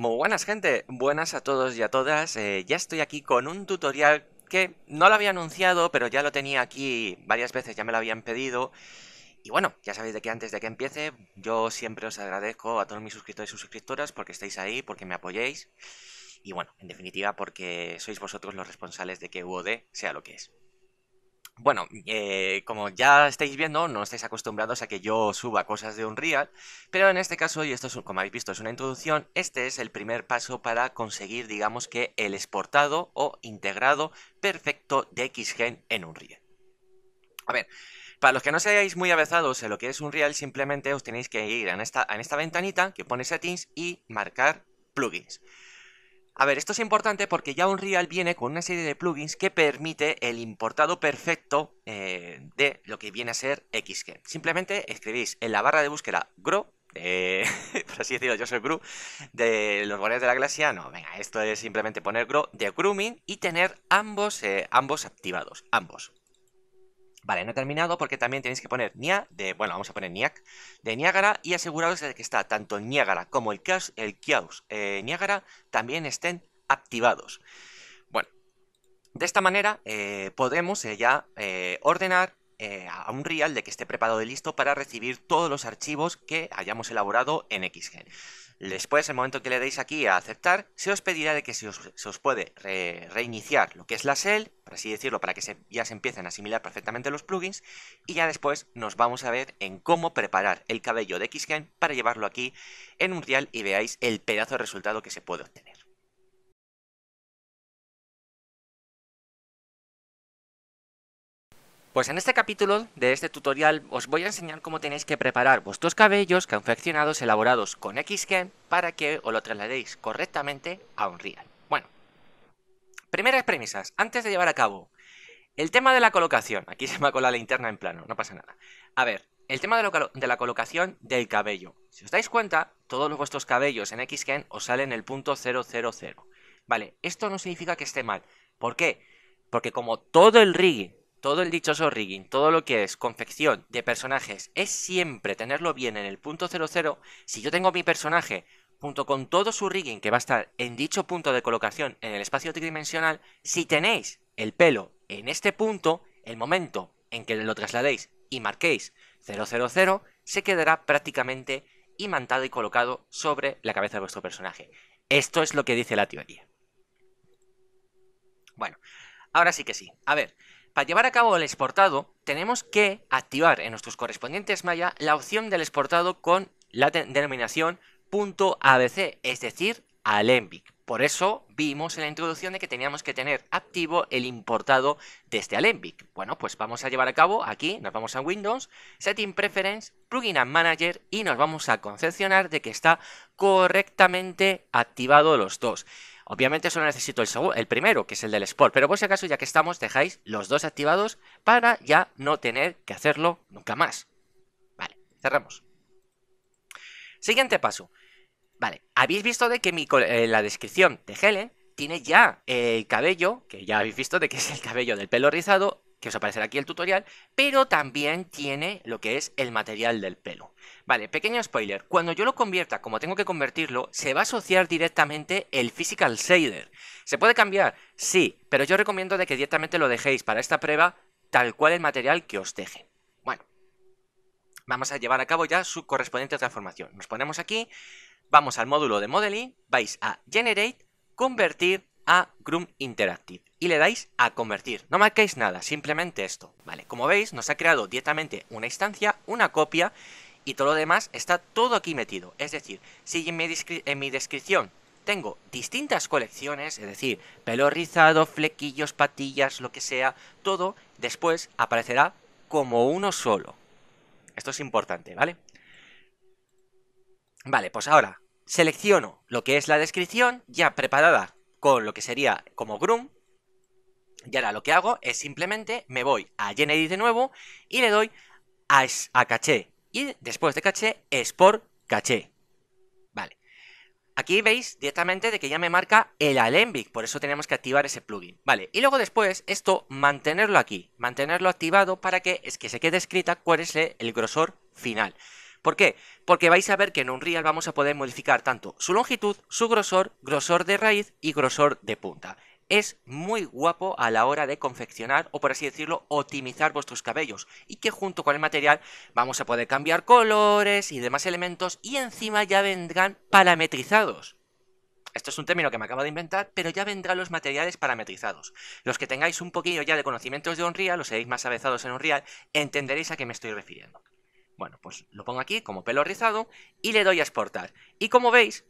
Muy buenas gente, buenas a todos y a todas, eh, ya estoy aquí con un tutorial que no lo había anunciado, pero ya lo tenía aquí varias veces, ya me lo habían pedido. Y bueno, ya sabéis de que antes de que empiece, yo siempre os agradezco a todos mis suscriptores y suscriptoras porque estáis ahí, porque me apoyéis. Y bueno, en definitiva, porque sois vosotros los responsables de que UOD sea lo que es. Bueno, eh, como ya estáis viendo, no estáis acostumbrados a que yo suba cosas de Unreal, pero en este caso, y esto es, como habéis visto es una introducción, este es el primer paso para conseguir, digamos que, el exportado o integrado perfecto de Xgen en Unreal. A ver, para los que no seáis muy avezados en lo que es Unreal, simplemente os tenéis que ir en esta, en esta ventanita que pone Settings y marcar Plugins. A ver, esto es importante porque ya Unreal viene con una serie de plugins que permite el importado perfecto eh, de lo que viene a ser XG. Simplemente escribís en la barra de búsqueda GRO, por así decirlo, yo soy Gru, de los Guardianes de la glacia, no, venga, esto es simplemente poner Gro de Grooming y tener ambos, eh, ambos activados, ambos. Vale, no he terminado porque también tenéis que poner Nia de, bueno, vamos a poner niac de Niágara y aseguraros de que está tanto Niágara como el Chaos, el eh, Niágara también estén activados. Bueno, de esta manera eh, podemos eh, ya ordenar eh, a un real de que esté preparado y listo para recibir todos los archivos que hayamos elaborado en Xgen. Después, el momento que le deis aquí a aceptar, se os pedirá de que se os, puede reiniciar lo que es la SEL, por así decirlo, para que ya se empiecen a asimilar perfectamente los plugins. Y ya después nos vamos a ver en cómo preparar el cabello de Xgen para llevarlo aquí en un real y veáis el pedazo de resultado que se puede obtener. Pues en este capítulo de este tutorial os voy a enseñar cómo tenéis que preparar vuestros cabellos confeccionados elaborados con Xgen para que os lo trasladéis correctamente a Unreal. Bueno, primeras premisas, antes de llevar a cabo el tema de la colocación, aquí se me ha colado la linterna en plano, no pasa nada. A ver, el tema de, la colocación del cabello. Si os dais cuenta, todos vuestros cabellos en Xgen os salen el punto 000. Vale, esto no significa que esté mal. ¿Por qué? Porque como todo el rig todo el dichoso rigging, todo lo que es confección de personajes, es siempre tenerlo bien en el punto 00. Si yo tengo mi personaje junto con todo su rigging que va a estar en dicho punto de colocación en el espacio tridimensional, si tenéis el pelo en este punto, el momento en que lo trasladéis y marquéis 000, se quedará prácticamente imantado y colocado sobre la cabeza de vuestro personaje. Esto es lo que dice la teoría. Bueno, ahora sí que sí. A ver, para llevar a cabo el exportado, tenemos que activar en nuestros correspondientes Maya la opción del exportado con la denominación .abc, es decir, Alembic. Por eso vimos en la introducción de que teníamos que tener activo el importado desde este Alembic. Bueno, pues vamos a llevar a cabo aquí, nos vamos a Windows, Setting Preference, Plugin and Manager y nos vamos a concepcionar de que está correctamente activado los dos. Obviamente solo necesito el, el primero, que es el del Sport, pero por si acaso ya que estamos dejáis los dos activados para ya no tener que hacerlo nunca más. Vale, cerramos. Siguiente paso. Vale, habéis visto de que mi, eh, la descripción de Helen tiene ya el cabello, que ya habéis visto de que es el cabello del pelo rizado, que os aparecerá aquí el tutorial, pero también tiene lo que es el material del pelo. Vale, pequeño spoiler, cuando yo lo convierta como tengo que convertirlo, se va a asociar directamente el Physical Shader. ¿Se puede cambiar? Sí, pero yo recomiendo de que directamente lo dejéis para esta prueba tal cual el material que os deje. Bueno, vamos a llevar a cabo ya su correspondiente transformación. Nos ponemos aquí, vamos al módulo de Modeling, vais a Generate, Convertir a Groom Interactive y le dais a convertir. No marquéis nada, simplemente esto. Vale, como veis nos ha creado directamente una instancia, una copia y todo lo demás está todo aquí metido. Es decir, si en mi, en mi descripción tengo distintas colecciones, es decir, pelo rizado, flequillos, patillas, lo que sea, todo después aparecerá como uno solo. Esto es importante, ¿vale? Vale, pues ahora selecciono lo que es la descripción ya preparada con lo que sería como groom. Y ahora lo que hago es simplemente me voy a Generate de nuevo y le doy a, a caché. Y después de caché, por caché. Vale. Aquí veis directamente de que ya me marca el Alembic, por eso tenemos que activar ese plugin. Vale, y luego después esto mantenerlo aquí, mantenerlo activado para que es que se quede escrita cuál es el grosor final. ¿Por qué? Porque vais a ver que en Unreal vamos a poder modificar tanto su longitud, su grosor, grosor de raíz y grosor de punta. Es muy guapo a la hora de confeccionar o por así decirlo optimizar vuestros cabellos y que junto con el material vamos a poder cambiar colores y demás elementos y encima ya vendrán parametrizados. Esto es un término que me acabo de inventar, pero ya vendrán los materiales parametrizados. Los que tengáis un poquillo ya de conocimientos de Unreal, los seréis más avezados en Unreal, entenderéis a qué me estoy refiriendo. Bueno, pues lo pongo aquí como pelo rizado y le doy a exportar. Y como veis,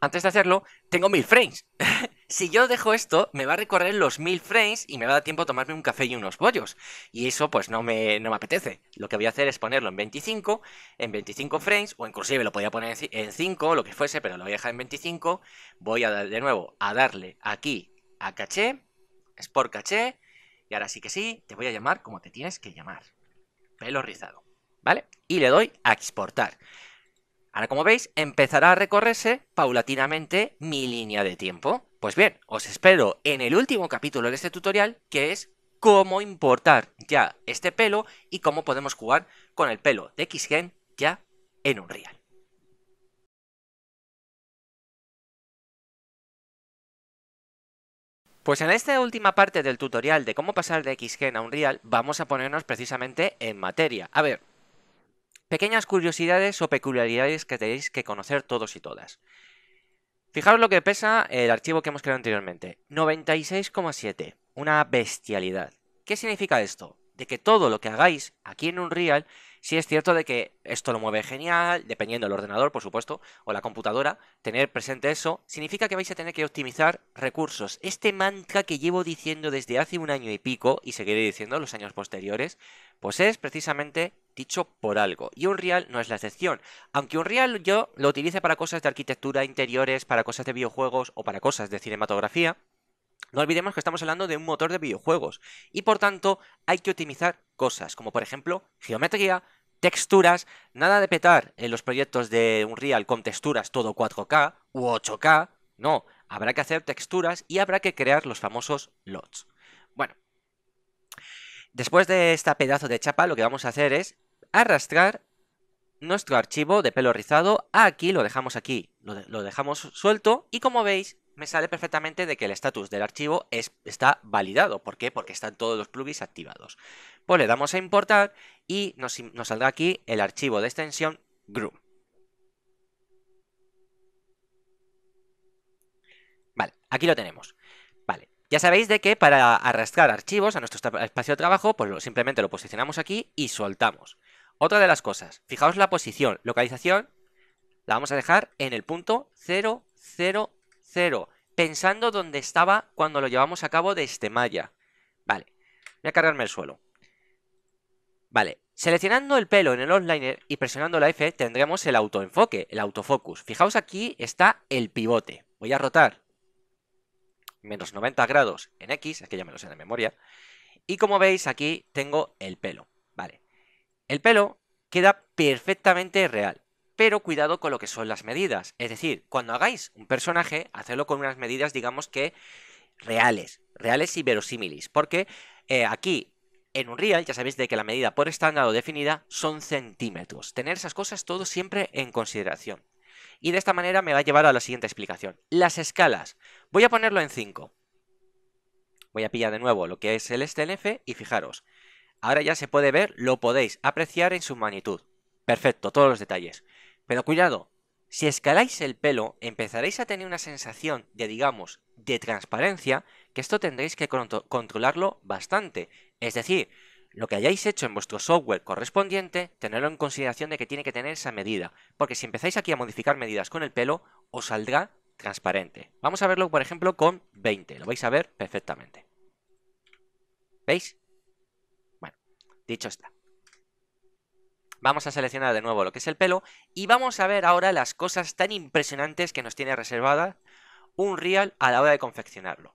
antes de hacerlo, tengo 1000 frames. si yo dejo esto, me va a recorrer los mil frames y me va a dar tiempo a tomarme un café y unos bollos. Y eso pues no me, no me apetece. Lo que voy a hacer es ponerlo en 25, en 25 frames, o inclusive lo podía poner en 5, lo que fuese, pero lo voy a dejar en 25. Voy a de nuevo a darle aquí a caché, export caché, y ahora sí que sí, te voy a llamar como te tienes que llamar pelo rizado, ¿vale? Y le doy a exportar. Ahora, como veis, empezará a recorrerse paulatinamente mi línea de tiempo. Pues bien, os espero en el último capítulo de este tutorial, que es cómo importar ya este pelo y cómo podemos jugar con el pelo de Xgen ya en Unreal. Pues en esta última parte del tutorial de cómo pasar de Xgen a Unreal, vamos a ponernos precisamente en materia. A ver, pequeñas curiosidades o peculiaridades que tenéis que conocer todos y todas. Fijaros lo que pesa el archivo que hemos creado anteriormente. 96,7. Una bestialidad. ¿Qué significa esto? De que todo lo que hagáis aquí en Unreal si es cierto de que esto lo mueve genial, dependiendo del ordenador, por supuesto, o la computadora, tener presente eso significa que vais a tener que optimizar recursos. Este mantra que llevo diciendo desde hace un año y pico, y seguiré diciendo los años posteriores, pues es precisamente dicho por algo. Y Unreal no es la excepción. Aunque Unreal yo lo utilice para cosas de arquitectura, interiores, para cosas de videojuegos o para cosas de cinematografía, no olvidemos que estamos hablando de un motor de videojuegos y por tanto hay que optimizar cosas como por ejemplo geometría, texturas, nada de petar en los proyectos de Unreal con texturas todo 4K u 8K, no, habrá que hacer texturas y habrá que crear los famosos LOTs. Bueno, después de este pedazo de chapa lo que vamos a hacer es arrastrar nuestro archivo de pelo rizado aquí, lo dejamos aquí, lo, lo dejamos suelto y como veis me sale perfectamente de que el estatus del archivo está validado. ¿Por qué? Porque están todos los plugins activados. Pues le damos a importar y nos, saldrá aquí el archivo de extensión groom. Vale, aquí lo tenemos. Vale, ya sabéis de que para arrastrar archivos a nuestro espacio de trabajo, pues simplemente lo posicionamos aquí y soltamos. Otra de las cosas, fijaos la posición, localización, la vamos a dejar en el punto 0, pensando dónde estaba cuando lo llevamos a cabo este malla. Vale, voy a cargarme el suelo. Vale, seleccionando el pelo en el onliner y presionando la F tendremos el autoenfoque, el autofocus. Fijaos aquí está el pivote. Voy a rotar menos 90 grados en X, es que ya me lo sé de memoria. Y como veis aquí tengo el pelo, vale. El pelo queda perfectamente real pero cuidado con lo que son las medidas. Es decir, cuando hagáis un personaje, hacedlo con unas medidas, digamos que reales, reales y verosímiles, porque eh, aquí en un real ya sabéis de que la medida por estándar definida son centímetros. Tener esas cosas todo siempre en consideración. Y de esta manera me va a llevar a la siguiente explicación. Las escalas. Voy a ponerlo en 5. Voy a pillar de nuevo lo que es el STLF y fijaros. Ahora ya se puede ver, lo podéis apreciar en su magnitud. Perfecto, todos los detalles. Pero cuidado, si escaláis el pelo empezaréis a tener una sensación de, digamos, de transparencia, que esto tendréis que controlarlo bastante. Es decir, lo que hayáis hecho en vuestro software correspondiente, tenerlo en consideración de que tiene que tener esa medida, porque si empezáis aquí a modificar medidas con el pelo, os saldrá transparente. Vamos a verlo, por ejemplo, con 20, lo vais a ver perfectamente. ¿Veis? Bueno, dicho está. Vamos a seleccionar de nuevo lo que es el pelo y vamos a ver ahora las cosas tan impresionantes que nos tiene reservada un real a la hora de confeccionarlo.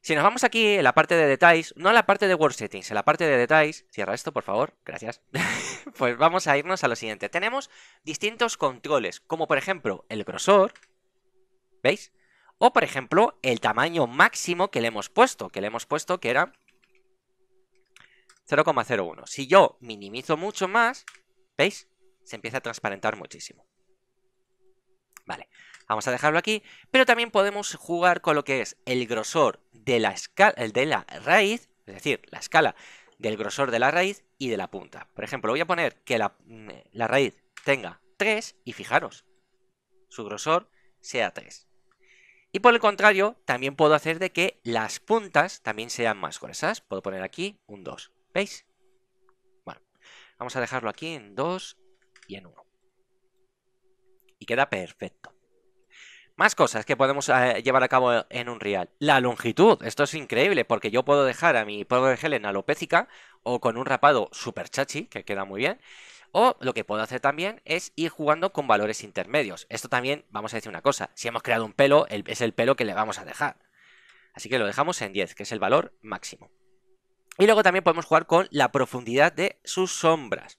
Si nos vamos aquí en la parte de detalles, no a la parte de Word Settings, en la parte de detalles, cierra esto por favor, gracias, pues vamos a irnos a lo siguiente. Tenemos distintos controles, como por ejemplo el grosor, ¿veis? O por ejemplo el tamaño máximo que le hemos puesto, que le hemos puesto que era 0,01. Si yo minimizo mucho más, ¿veis? Se empieza a transparentar muchísimo. Vale, vamos a dejarlo aquí, pero también podemos jugar con lo que es el grosor de la, escala, de la raíz, es decir, la escala del grosor de la raíz y de la punta. Por ejemplo, voy a poner que la, mm, la raíz tenga 3 y fijaros, su grosor sea 3. Y por el contrario, también puedo hacer de que las puntas también sean más gruesas. Puedo poner aquí un 2. ¿Veis? Bueno, vamos a dejarlo aquí en 2 y en 1. Y queda perfecto. Más cosas que podemos eh, llevar a cabo en un real. La longitud. Esto es increíble porque yo puedo dejar a mi gel en alopécica o con un rapado super chachi, que queda muy bien. O lo que puedo hacer también es ir jugando con valores intermedios. Esto también, vamos a decir una cosa, si hemos creado un pelo, es el pelo que le vamos a dejar. Así que lo dejamos en 10, que es el valor máximo. Y luego también podemos jugar con la profundidad de sus sombras.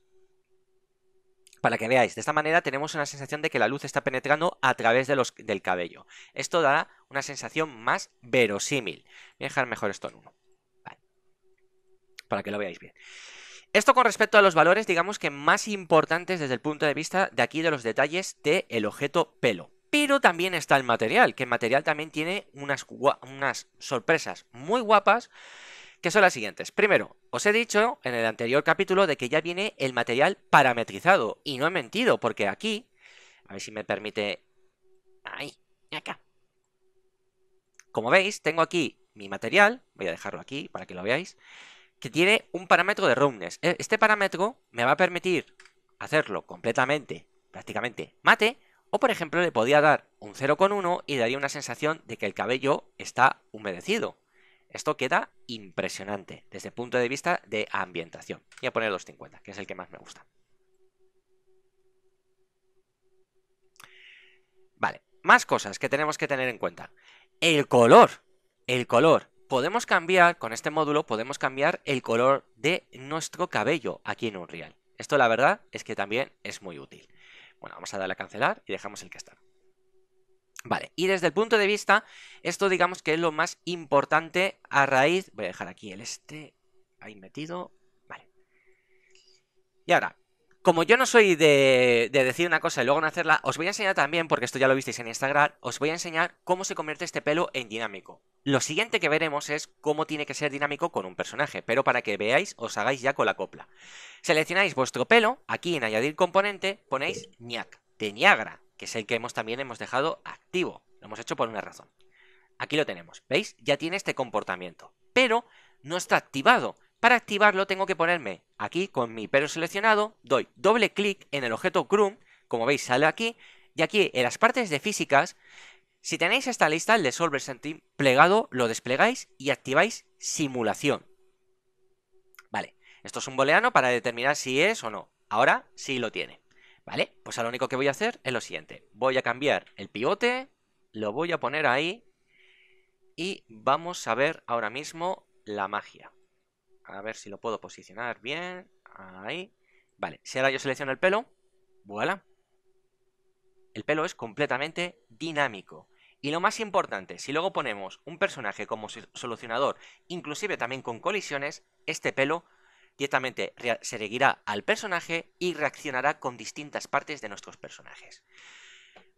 Para que veáis, de esta manera tenemos una sensación de que la luz está penetrando a través de los, del cabello. Esto da una sensación más verosímil. Voy a dejar mejor esto en uno. Para que lo veáis bien. Esto con respecto a los valores, digamos que más importantes desde el punto de vista de aquí de los detalles del el objeto pelo. Pero también está el material, que el material también tiene unas, unas sorpresas muy guapas que son las siguientes. Primero, os he dicho en el anterior capítulo de que ya viene el material parametrizado, y no he mentido, porque aquí, a ver si me permite... Ahí, acá. Como veis, tengo aquí mi material, voy a dejarlo aquí para que lo veáis, que tiene un parámetro de roundness. E, este parámetro me va a permitir hacerlo completamente, prácticamente mate, o por ejemplo le podía dar un 0,1 y daría una sensación de que el cabello está humedecido. Esto queda impresionante desde el punto de vista de ambientación. Voy a poner los 50, que es el que más me gusta. Vale, más cosas que tenemos que tener en cuenta. El color. El color. Podemos cambiar, con este módulo, podemos cambiar el color de nuestro cabello aquí en Unreal. Esto la verdad es que también es muy útil. Bueno, vamos a darle a cancelar y dejamos el que está. Vale, y desde el punto de vista, esto digamos que es lo más importante a raíz... Voy a dejar aquí el este ahí metido. Vale. Y ahora, como yo no soy de, decir una cosa y luego no hacerla, os voy a enseñar también, porque esto ya lo visteis en Instagram, os voy a enseñar cómo se convierte este pelo en dinámico. Lo siguiente que veremos es cómo tiene que ser dinámico con un personaje, pero para que veáis, os hagáis ya con la copla. Seleccionáis vuestro pelo, aquí en añadir componente, ponéis ñac, de niagra que es el que hemos también hemos dejado activo. Lo hemos hecho por una razón. Aquí lo tenemos, ¿veis? Ya tiene este comportamiento, pero no está activado. Para activarlo tengo que ponerme aquí con mi pero seleccionado, doy doble clic en el objeto Chrome, como veis sale aquí, y aquí en las partes de físicas, si tenéis esta lista, el de Solver sentim plegado, lo desplegáis y activáis simulación. Vale, esto es un boleano para determinar si es o no. Ahora sí lo tiene. ¿Vale? Pues a lo único que voy a hacer es lo siguiente. Voy a cambiar el pivote, lo voy a poner ahí y vamos a ver ahora mismo la magia. A ver si lo puedo posicionar bien. Ahí. Vale, si ahora yo selecciono el pelo, voilà. El pelo es completamente dinámico. Y lo más importante, si luego ponemos un personaje como solucionador, inclusive también con colisiones, este pelo directamente se seguirá al personaje y reaccionará con distintas partes de nuestros personajes.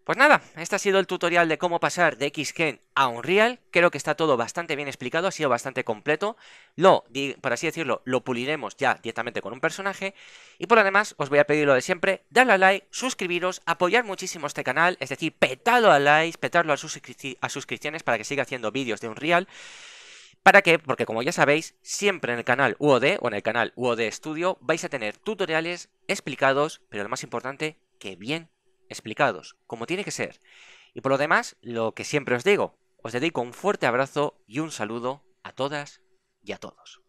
Pues nada, este ha sido el tutorial de cómo pasar de X Gen a Unreal. Creo que está todo bastante bien explicado, ha sido bastante completo. Lo, por así decirlo, lo puliremos ya directamente con un personaje. Y por lo demás, os voy a pedir lo de siempre, darle a like, suscribiros, apoyar muchísimo este canal, es decir, petarlo a like, petarlo a, a suscripciones para que siga haciendo vídeos de Unreal. ¿Para qué? Porque como ya sabéis, siempre en el canal UOD o en el canal UOD Studio vais a tener tutoriales explicados, pero lo más importante, que bien explicados, como tiene que ser. Y por lo demás, lo que siempre os digo, os dedico un fuerte abrazo y un saludo a todas y a todos.